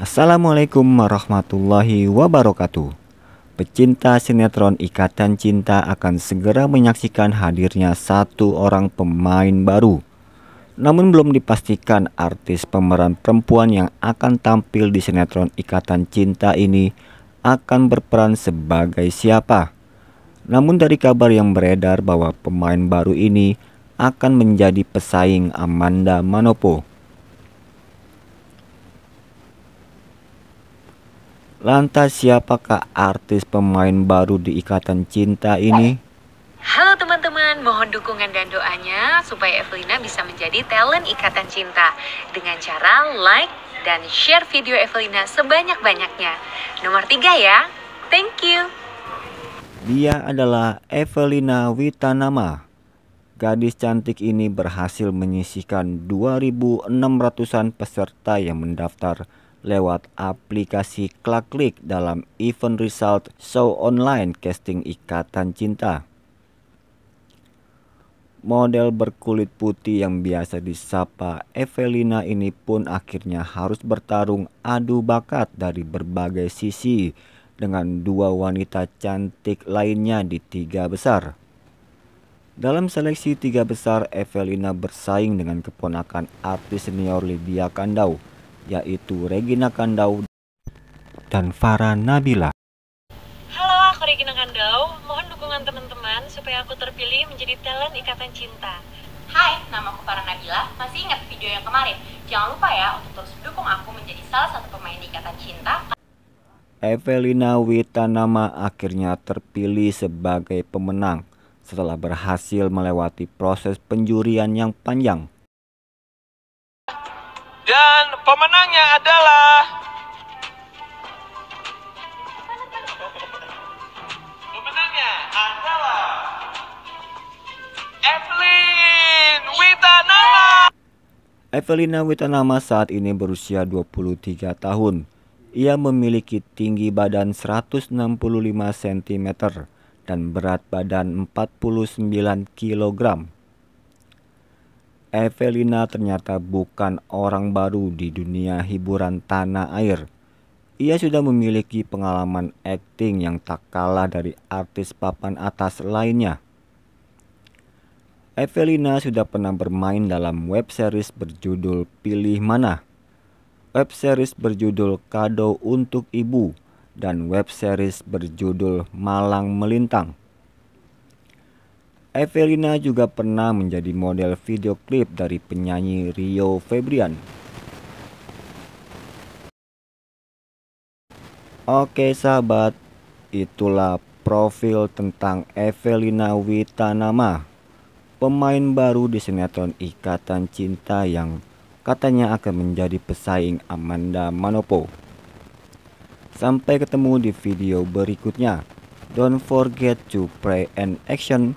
Assalamualaikum warahmatullahi wabarakatuh. Pecinta sinetron Ikatan Cinta akan segera menyaksikan hadirnya satu orang pemain baru. Namun belum dipastikan artis pemeran perempuan yang akan tampil di sinetron Ikatan Cinta ini akan berperan sebagai siapa. Namun dari kabar yang beredar bahwa pemain baru ini akan menjadi pesaing Amanda Manopo. Lantas siapakah artis pemain baru di Ikatan Cinta ini? Halo teman-teman, mohon dukungan dan doanya supaya Evelina bisa menjadi talent Ikatan Cinta dengan cara like dan share video Evelina sebanyak-banyaknya. Nomor tiga ya, thank you. Dia adalah Evelina Witanama. Gadis cantik ini berhasil menyisihkan 2.600-an peserta yang mendaftar lewat aplikasi Klaklik dalam event result show online casting Ikatan Cinta. Model berkulit putih yang biasa disapa Evelina ini pun akhirnya harus bertarung adu bakat dari berbagai sisi dengan dua wanita cantik lainnya di tiga besar. Dalam seleksi tiga besar, Evelina bersaing dengan keponakan artis senior Lydia Kandau yaitu Regina Kandau dan Farah Nabila. Halo, aku Regina Kandau. Mohon dukungan teman-teman supaya aku terpilih menjadi talent Ikatan Cinta. Hai, nama aku Farah Nabila. Masih ingat video yang kemarin? Jangan lupa ya untuk terus dukung aku menjadi salah satu pemain Ikatan Cinta. Evelina Witanama akhirnya terpilih sebagai pemenang setelah berhasil melewati proses penjurian yang panjang dan pemenangnya adalah Pemenangnya adalah Evelyn Witanama. Evelina Witanama saat ini berusia 23 tahun. Ia memiliki tinggi badan 165 cm dan berat badan 49 kg. Evelina ternyata bukan orang baru di dunia hiburan tanah air. Ia sudah memiliki pengalaman akting yang tak kalah dari artis papan atas lainnya. Evelina sudah pernah bermain dalam web series berjudul Pilih Mana. Web series berjudul Kado untuk Ibu dan web series berjudul Malang Melintang. Evelina juga pernah menjadi model video klip dari penyanyi Rio Febrian. Oke sahabat, itulah profil tentang Evelina Witanama, pemain baru di sinetron Ikatan Cinta yang katanya akan menjadi pesaing Amanda Manopo. Sampai ketemu di video berikutnya. Don't forget to pray and action.